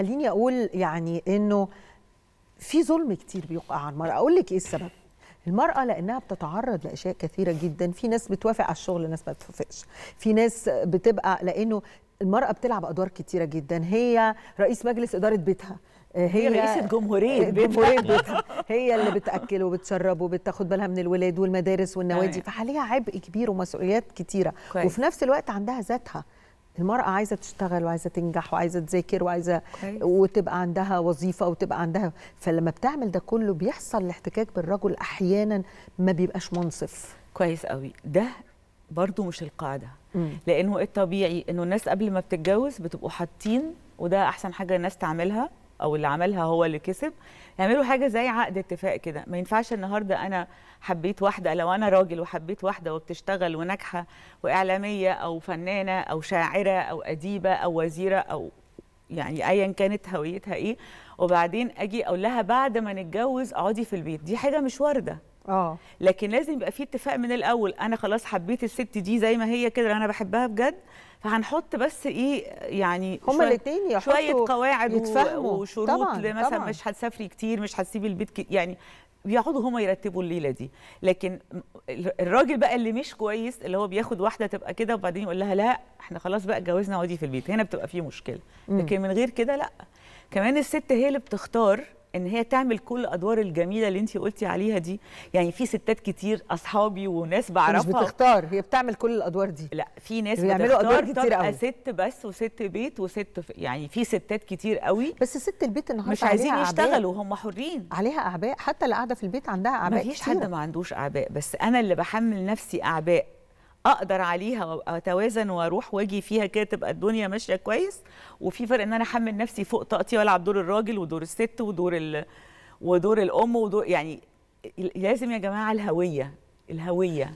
خليني اقول يعني انه في ظلم كتير بيقع على المراه اقول لك ايه السبب المرأة لأنها بتتعرض لأشياء كثيرة جدا في ناس بتوافق على الشغل ناس ما بتوافقش في ناس بتبقى لأنه المرأة بتلعب أدوار كتيرة جدا هي رئيس مجلس إدارة بيتها آه، هي رئيسة جمهورية آه، جمهورية بيتها هي اللي بتأكل وبتشرب وبتاخد بالها من الولاد والمدارس والنوادي أيوة. فعليها عبء كبير ومسؤوليات كتيرة وفي نفس الوقت عندها ذاتها المرأة عايزة تشتغل وعايزة تنجح وعايزة تذاكر وعايزة كويس. وتبقى عندها وظيفة وتبقى عندها فلما بتعمل ده كله بيحصل الاحتكاك بالرجل أحيانا ما بيبقاش منصف كويس قوي ده برضو مش القاعدة مم. لأنه الطبيعي أنه الناس قبل ما بتتجوز بتبقوا حاطين وده أحسن حاجة الناس تعملها او اللي عملها هو اللي كسب يعملوا حاجه زي عقد اتفاق كده ما ينفعش النهارده انا حبيت واحده لو انا راجل وحبيت واحده وبتشتغل وناجحه واعلاميه او فنانه او شاعره او اديبه او وزيره او يعني ايا كانت هويتها ايه وبعدين اجي اقول لها بعد ما نتجوز اقعدي في البيت دي حاجه مش وارده اه لكن لازم يبقى في اتفاق من الاول انا خلاص حبيت الست دي زي ما هي كده انا بحبها بجد فهنحط بس ايه يعني هما الاثنين يحطوا شويه قواعد يتفهموا وشروط طبعاً مثلا طبعاً. مش هتسافري كتير مش هتسيبي البيت كتير يعني بيقعدوا هما يرتبوا الليله دي لكن الراجل بقى اللي مش كويس اللي هو بياخد واحده تبقى كده وبعدين يقول لها لا احنا خلاص بقى اتجوزنا اقعدي في البيت هنا بتبقى في مشكله لكن من غير كده لا كمان الست هي اللي بتختار ان هي تعمل كل الادوار الجميله اللي انت قلتي عليها دي يعني في ستات كتير اصحابي وناس بعرفها مش بتختار هي بتعمل كل الادوار دي لا في ناس بيعملوا ادوار كتير قوي ست بس وست بيت وست يعني في ستات كتير قوي بس ست البيت النهارده مش عايزين يشتغلوا هم حرين عليها اعباء حتى اللي قاعده في البيت عندها اعباء مفيش حد ما عندوش اعباء بس انا اللي بحمل نفسي اعباء اقدر عليها اتوازن واروح واجي فيها كده تبقى الدنيا ماشيه كويس وفي فرق ان انا احمل نفسي فوق طاقتي والعب دور الراجل ودور الست ودور ال... ودور الام ودور يعني لازم يا جماعه الهويه الهويه